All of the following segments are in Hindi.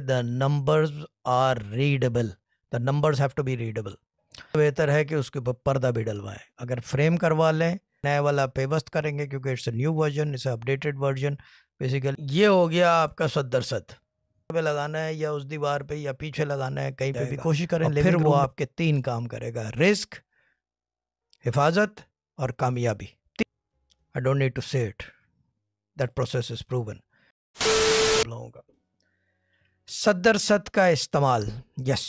the numbers are readable the numbers have to be readable बेहतर है कि उसके ऊपर पर्दा भी डलवाएं अगर फ्रेम करवा लें नया वाला पेवस्त करेंगे क्योंकि it's new version it's updated version basically ये हो गया आपका सदर सद पे लगाना है या उस दीवार पे या पीछे लगाना है कहीं पे भी कोशिश करें लेकिन फिर वो आपके तीन काम करेगा रिस्क हिफाजत और कामयाबी I don't need to set that process is proven लोगों का सदर का इस्तेमाल यस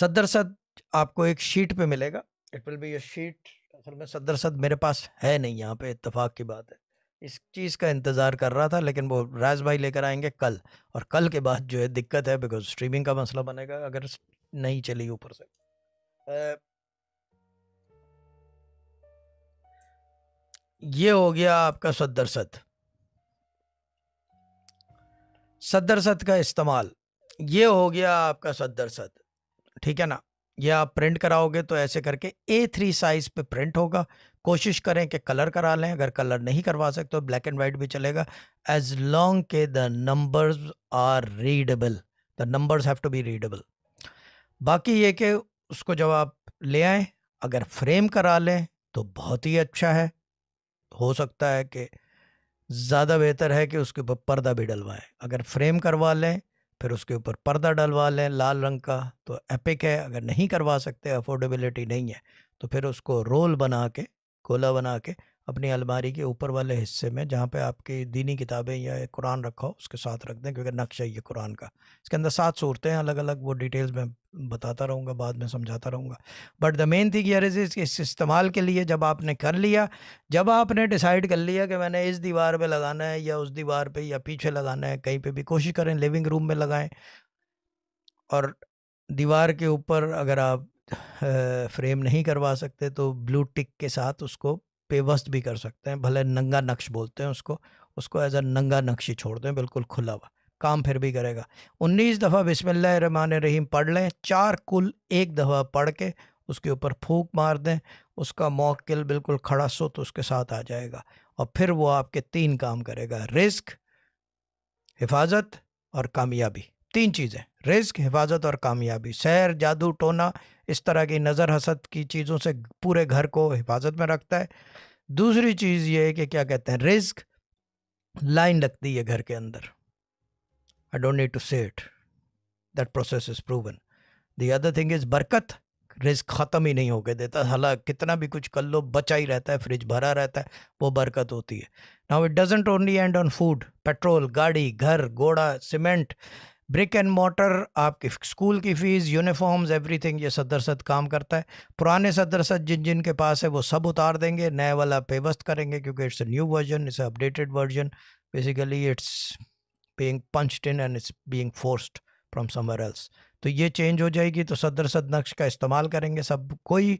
सदर सत आपको एक शीट पे मिलेगा it will be your sheet असल में सदर सत मेरे पास है नहीं यहाँ पे इतफाक़ की बात है इस चीज़ का इंतज़ार कर रहा था लेकिन वो राज भाई लेकर आएंगे कल और कल के बाद जो है दिक्कत है बिकॉज स्ट्रीमिंग का मसला बनेगा अगर नहीं चली ऊपर से ये हो गया आपका सदर सद सत का इस्तेमाल ये हो गया आपका सदरसद ठीक है ना ये आप प्रिंट कराओगे तो ऐसे करके ए थ्री साइज़ पे प्रिंट होगा कोशिश करें कि कलर करा लें अगर कलर नहीं करवा सकते तो ब्लैक एंड वाइट भी चलेगा एज लॉन्ग के the numbers are readable the numbers have to be readable बाकी ये कि उसको जब आप ले आए अगर फ्रेम करा लें तो बहुत ही अच्छा है हो सकता है कि ज़्यादा बेहतर है कि उसके ऊपर पर्दा भी डलवाएं अगर फ्रेम करवा लें फिर उसके ऊपर पर्दा डलवा लें लाल रंग का तो एपिक है अगर नहीं करवा सकते अफोर्डेबिलिटी नहीं है तो फिर उसको रोल बना के गोला बना के अपनी अलमारी के ऊपर वाले हिस्से में जहाँ पे आपकी दीनी किताबें या कुरान रखा हो उसके साथ रख दें क्योंकि नक्शा ये कुरान का इसके अंदर सात सूरतें हैं अलग अलग वो डिटेल्स में बताता रहूँगा बाद में समझाता रहूँगा बट द मेन थिंग यार इज़ इस इस्तेमाल के लिए जब आपने कर लिया जब आपने डिसाइड कर लिया कि मैंने इस दीवार पर लगाना है या उस दीवार पर या पीछे लगाना है कहीं पर भी कोशिश करें लिविंग रूम में लगाएँ और दीवार के ऊपर अगर आप फ्रेम नहीं करवा सकते तो ब्लू टिक के साथ उसको पेवस्त भी कर सकते हैं भले नंगा नक्श बोलते हैं उसको उसको एज अ नंगा नक्श ही छोड़ दें बिल्कुल खुला हुआ काम फिर भी करेगा उन्नीस दफ़ा बिसमान रहीम पढ़ लें चार कुल एक दफ़ा पढ़ के उसके ऊपर फूक मार दें उसका मौकिल बिल्कुल खड़ा सुत उसके साथ आ जाएगा और फिर वो आपके तीन काम करेगा रिस्क हिफाजत और कामयाबी तीन चीज़ें रिस्क हिफाजत और कामयाबी शहर जादू टोना इस तरह की नज़र हसद की चीज़ों से पूरे घर को हिफाजत में रखता है दूसरी चीज़ ये है कि क्या कहते हैं रिस्क लाइन लगती है घर के अंदर I don't need to say it that process is proven the other thing is बरकत रिस्क ख़त्म ही नहीं होके देता हालांकि कितना भी कुछ कर लो बचा ही रहता है फ्रिज भरा रहता है वो बरकत होती है now it doesn't only end on food petrol गाड़ी घर घोड़ा सीमेंट ब्रिक एंड मोटर आपकी स्कूल की फ़ीस यूनिफॉर्म्स एवरीथिंग ये सदर सद काम करता है पुराने सदर सद जिन जिन के पास है वो सब उतार देंगे नए वाला पेवस्त करेंगे क्योंकि it's new version it's updated version basically it's being punched in and it's being forced from somewhere else तो ये चेंज हो जाएगी तो सदर सद नक्श का इस्तेमाल करेंगे सब कोई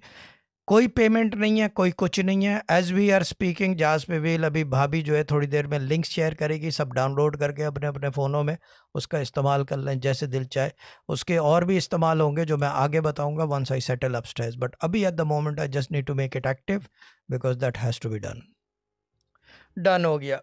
कोई पेमेंट नहीं है कोई कुछ नहीं है एज वी आर स्पीकिंग जास पे वेल अभी भाभी जो है थोड़ी देर में लिंक्स शेयर करेगी सब डाउनलोड करके अपने अपने फ़ोनों में उसका इस्तेमाल कर लें जैसे दिल चाहे उसके और भी इस्तेमाल होंगे जो मैं आगे बताऊंगा once I settle stage but अभी at the moment I just need to make it active because that has to be done done हो गया